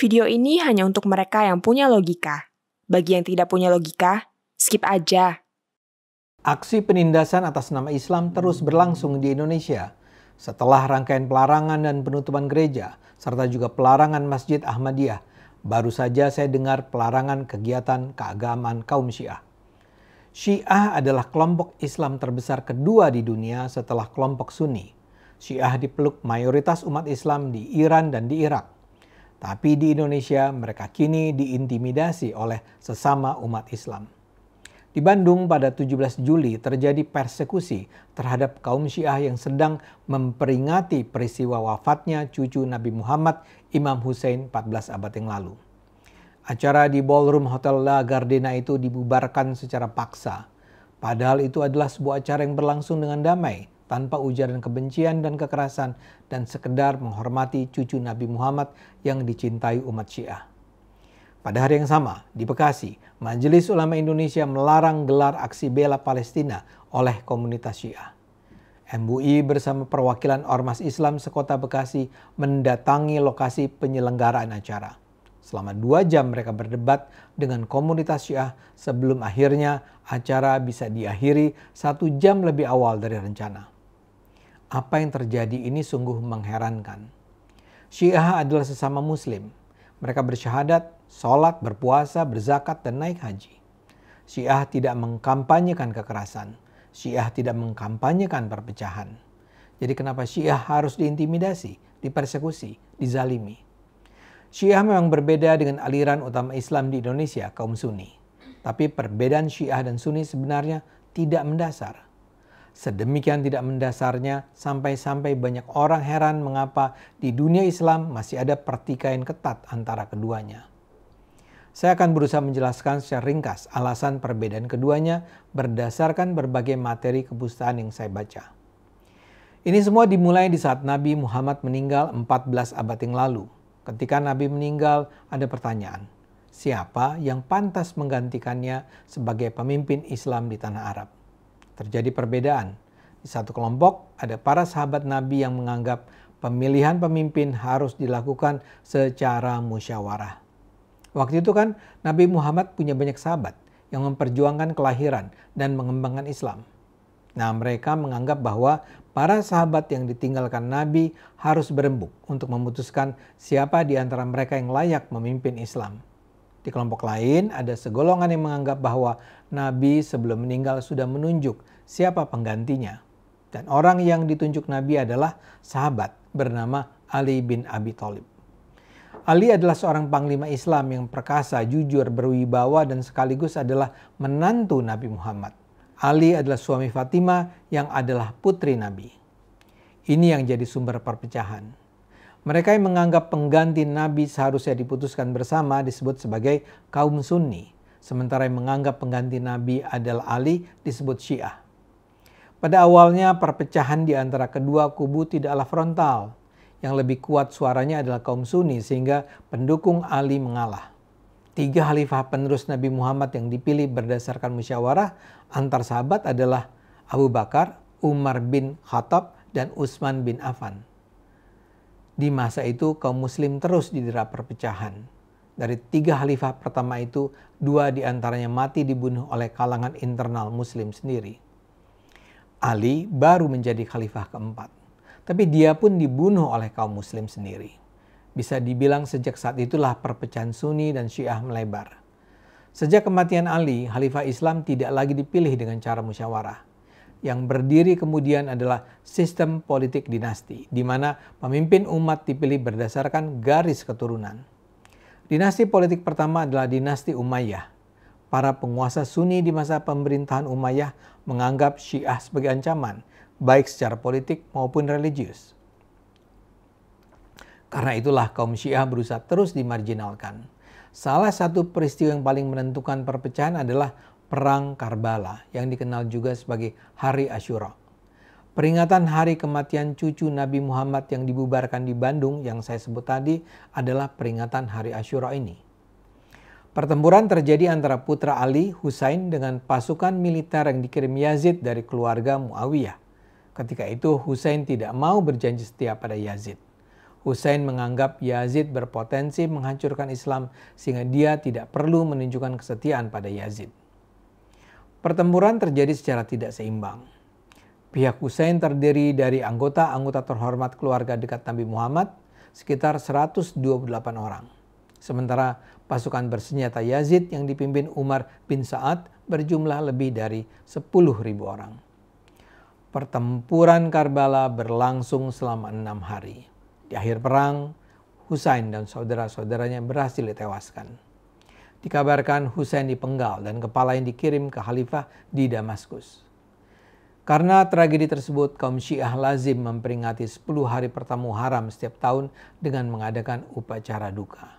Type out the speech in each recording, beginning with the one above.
Video ini hanya untuk mereka yang punya logika. Bagi yang tidak punya logika, skip aja. Aksi penindasan atas nama Islam terus berlangsung di Indonesia. Setelah rangkaian pelarangan dan penutupan gereja, serta juga pelarangan Masjid Ahmadiyah, baru saja saya dengar pelarangan kegiatan keagamaan kaum Syiah. Syiah adalah kelompok Islam terbesar kedua di dunia setelah kelompok Sunni. Syiah dipeluk mayoritas umat Islam di Iran dan di Irak. Tapi di Indonesia mereka kini diintimidasi oleh sesama umat Islam. Di Bandung pada 17 Juli terjadi persekusi terhadap kaum Syiah yang sedang memperingati peristiwa wafatnya cucu Nabi Muhammad Imam Hussein 14 abad yang lalu. Acara di ballroom Hotel La Gardena itu dibubarkan secara paksa. Padahal itu adalah sebuah acara yang berlangsung dengan damai tanpa ujaran kebencian dan kekerasan dan sekedar menghormati cucu Nabi Muhammad yang dicintai umat Syiah. Pada hari yang sama, di Bekasi, Majelis Ulama Indonesia melarang gelar aksi bela Palestina oleh komunitas Syiah. MUI bersama perwakilan Ormas Islam sekota Bekasi mendatangi lokasi penyelenggaraan acara. Selama dua jam mereka berdebat dengan komunitas Syiah sebelum akhirnya acara bisa diakhiri satu jam lebih awal dari rencana. Apa yang terjadi ini sungguh mengherankan. Syiah adalah sesama muslim. Mereka bersyahadat, sholat, berpuasa, berzakat, dan naik haji. Syiah tidak mengkampanyekan kekerasan. Syiah tidak mengkampanyekan perpecahan. Jadi kenapa Syiah harus diintimidasi, dipersekusi, dizalimi? Syiah memang berbeda dengan aliran utama Islam di Indonesia, kaum Sunni. Tapi perbedaan Syiah dan Sunni sebenarnya tidak mendasar. Sedemikian tidak mendasarnya sampai-sampai banyak orang heran mengapa di dunia Islam masih ada pertikaian ketat antara keduanya. Saya akan berusaha menjelaskan secara ringkas alasan perbedaan keduanya berdasarkan berbagai materi kebustaan yang saya baca. Ini semua dimulai di saat Nabi Muhammad meninggal 14 abad yang lalu. Ketika Nabi meninggal, ada pertanyaan. Siapa yang pantas menggantikannya sebagai pemimpin Islam di tanah Arab? Terjadi perbedaan. Di satu kelompok ada para sahabat Nabi yang menganggap pemilihan pemimpin harus dilakukan secara musyawarah. Waktu itu kan Nabi Muhammad punya banyak sahabat yang memperjuangkan kelahiran dan mengembangkan Islam. Nah, mereka menganggap bahwa para sahabat yang ditinggalkan Nabi harus berembuk untuk memutuskan siapa di antara mereka yang layak memimpin Islam. Di kelompok lain, ada segolongan yang menganggap bahwa Nabi sebelum meninggal sudah menunjuk siapa penggantinya. Dan orang yang ditunjuk Nabi adalah sahabat bernama Ali bin Abi Thalib. Ali adalah seorang panglima Islam yang perkasa, jujur, berwibawa, dan sekaligus adalah menantu Nabi Muhammad. Ali adalah suami Fatimah yang adalah putri Nabi. Ini yang jadi sumber perpecahan. Mereka yang menganggap pengganti Nabi seharusnya diputuskan bersama disebut sebagai kaum Sunni, sementara yang menganggap pengganti Nabi adalah Ali disebut Syiah. Pada awalnya perpecahan di antara kedua kubu tidaklah frontal. Yang lebih kuat suaranya adalah kaum Sunni sehingga pendukung Ali mengalah. Tiga khalifah penerus Nabi Muhammad yang dipilih berdasarkan musyawarah antar sahabat adalah Abu Bakar, Umar bin Khattab, dan Utsman bin Affan. Di masa itu kaum muslim terus didera perpecahan. Dari tiga khalifah pertama itu, dua diantaranya mati dibunuh oleh kalangan internal muslim sendiri. Ali baru menjadi khalifah keempat. Tapi dia pun dibunuh oleh kaum muslim sendiri. Bisa dibilang sejak saat itulah perpecahan Sunni dan Syiah melebar. Sejak kematian Ali, Khalifah Islam tidak lagi dipilih dengan cara musyawarah, yang berdiri kemudian adalah sistem politik dinasti, di mana pemimpin umat dipilih berdasarkan garis keturunan. Dinasti politik pertama adalah dinasti Umayyah. Para penguasa Sunni di masa pemerintahan Umayyah menganggap Syiah sebagai ancaman, baik secara politik maupun religius. Karena itulah kaum Syiah berusaha terus dimarginalkan. Salah satu peristiwa yang paling menentukan perpecahan adalah Perang Karbala yang dikenal juga sebagai Hari Ashura, Peringatan hari kematian cucu Nabi Muhammad yang dibubarkan di Bandung yang saya sebut tadi adalah peringatan hari Ashura ini. Pertempuran terjadi antara putra Ali Husain dengan pasukan militer yang dikirim Yazid dari keluarga Muawiyah. Ketika itu Husain tidak mau berjanji setia pada Yazid. Husain menganggap Yazid berpotensi menghancurkan Islam sehingga dia tidak perlu menunjukkan kesetiaan pada Yazid. Pertempuran terjadi secara tidak seimbang. Pihak Hussein terdiri dari anggota-anggota terhormat keluarga dekat Nabi Muhammad sekitar 128 orang. Sementara pasukan bersenjata Yazid yang dipimpin Umar bin Sa'ad berjumlah lebih dari 10.000 orang. Pertempuran Karbala berlangsung selama enam hari. Di akhir perang, Husain dan saudara-saudaranya berhasil ditewaskan dikabarkan Husain dipenggal dan kepala yang dikirim ke Khalifah di Damaskus. Karena tragedi tersebut, kaum Syiah lazim memperingati 10 hari pertama Haram setiap tahun dengan mengadakan upacara duka.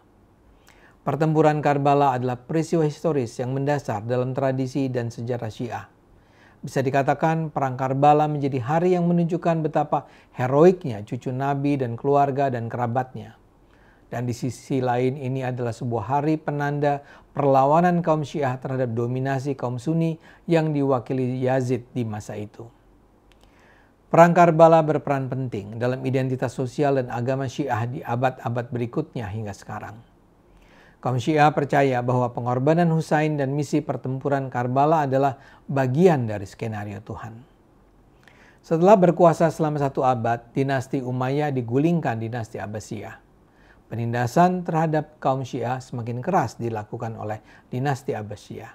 Pertempuran Karbala adalah peristiwa historis yang mendasar dalam tradisi dan sejarah Syiah. Bisa dikatakan perang Karbala menjadi hari yang menunjukkan betapa heroiknya cucu Nabi dan keluarga dan kerabatnya dan di sisi lain ini adalah sebuah hari penanda perlawanan kaum Syiah terhadap dominasi kaum Sunni yang diwakili Yazid di masa itu. Perang Karbala berperan penting dalam identitas sosial dan agama Syiah di abad-abad berikutnya hingga sekarang. Kaum Syiah percaya bahwa pengorbanan Husain dan misi pertempuran Karbala adalah bagian dari skenario Tuhan. Setelah berkuasa selama satu abad, dinasti Umayyah digulingkan dinasti Abbasiyah. Penindasan terhadap kaum Syiah semakin keras dilakukan oleh dinasti Abbasiyah.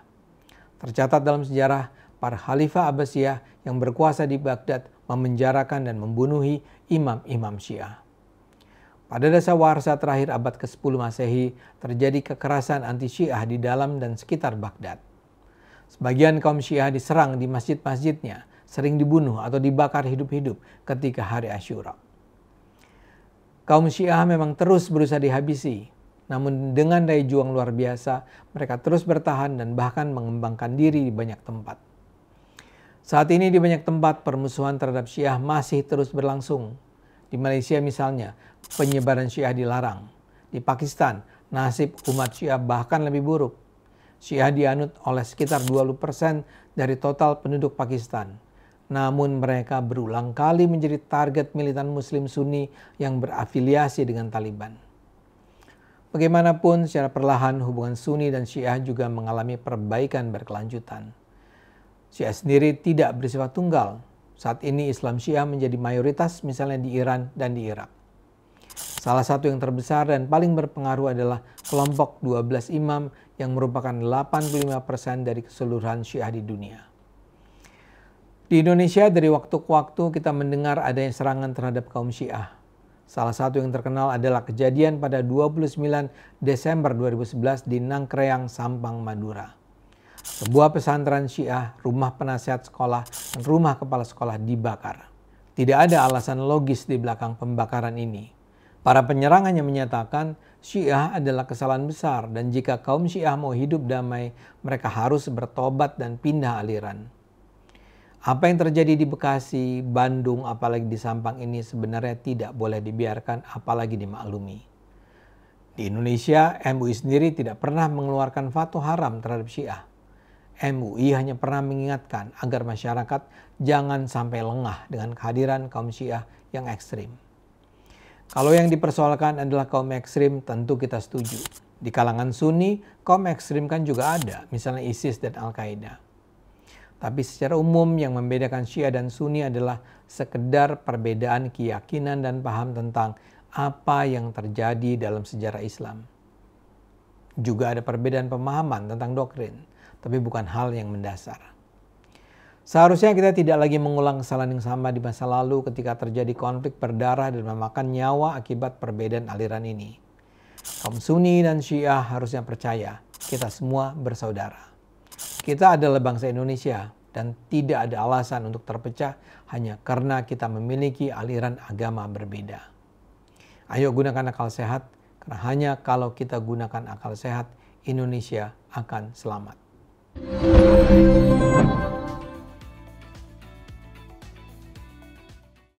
Tercatat dalam sejarah, para khalifah Abbasiyah yang berkuasa di Baghdad memenjarakan dan membunuhi imam-imam Syiah. Pada dasawarsa terakhir abad ke-10 Masehi, terjadi kekerasan anti-Syiah di dalam dan sekitar Baghdad. Sebagian kaum Syiah diserang di masjid-masjidnya, sering dibunuh atau dibakar hidup-hidup ketika hari Asyura. Kaum Syiah memang terus berusaha dihabisi, namun dengan daya juang luar biasa, mereka terus bertahan dan bahkan mengembangkan diri di banyak tempat. Saat ini di banyak tempat permusuhan terhadap Syiah masih terus berlangsung. Di Malaysia misalnya, penyebaran Syiah dilarang. Di Pakistan, nasib umat Syiah bahkan lebih buruk. Syiah dianut oleh sekitar 20% dari total penduduk Pakistan. Namun mereka berulang kali menjadi target militan muslim sunni yang berafiliasi dengan Taliban. Bagaimanapun secara perlahan hubungan sunni dan syiah juga mengalami perbaikan berkelanjutan. Syiah sendiri tidak bersifat tunggal. Saat ini Islam syiah menjadi mayoritas misalnya di Iran dan di Irak. Salah satu yang terbesar dan paling berpengaruh adalah kelompok 12 imam yang merupakan 85% dari keseluruhan syiah di dunia. Di Indonesia dari waktu ke waktu kita mendengar adanya serangan terhadap kaum Syiah. Salah satu yang terkenal adalah kejadian pada 29 Desember 2011 di Nangkreang, Sampang, Madura. Sebuah pesantren Syiah, rumah penasihat sekolah, dan rumah kepala sekolah dibakar. Tidak ada alasan logis di belakang pembakaran ini. Para penyerang hanya menyatakan Syiah adalah kesalahan besar dan jika kaum Syiah mau hidup damai, mereka harus bertobat dan pindah aliran. Apa yang terjadi di Bekasi, Bandung, apalagi di Sampang ini sebenarnya tidak boleh dibiarkan apalagi dimaklumi. Di Indonesia, MUI sendiri tidak pernah mengeluarkan fatwa haram terhadap Syiah. MUI hanya pernah mengingatkan agar masyarakat jangan sampai lengah dengan kehadiran kaum Syiah yang ekstrim. Kalau yang dipersoalkan adalah kaum ekstrim, tentu kita setuju. Di kalangan Sunni, kaum ekstrim kan juga ada, misalnya ISIS dan Al-Qaeda. Tapi secara umum yang membedakan Syiah dan Sunni adalah sekedar perbedaan keyakinan dan paham tentang apa yang terjadi dalam sejarah Islam. Juga ada perbedaan pemahaman tentang doktrin, tapi bukan hal yang mendasar. Seharusnya kita tidak lagi mengulang kesalahan yang sama di masa lalu ketika terjadi konflik berdarah dan memakan nyawa akibat perbedaan aliran ini. Kaum Sunni dan Syiah harusnya percaya kita semua bersaudara. Kita adalah bangsa Indonesia dan tidak ada alasan untuk terpecah hanya karena kita memiliki aliran agama berbeda. Ayo gunakan akal sehat, karena hanya kalau kita gunakan akal sehat, Indonesia akan selamat.